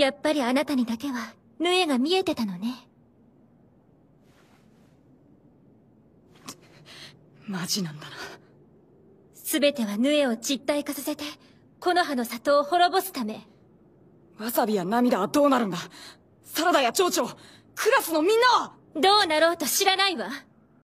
やっぱりあなたにだけは、ヌエが見えてたのね。マジなんだな。すべてはヌエを実体化させて、木の葉の里を滅ぼすため。わさびや涙はどうなるんだサラダや蝶々クラスのみんなはどうなろうと知らないわ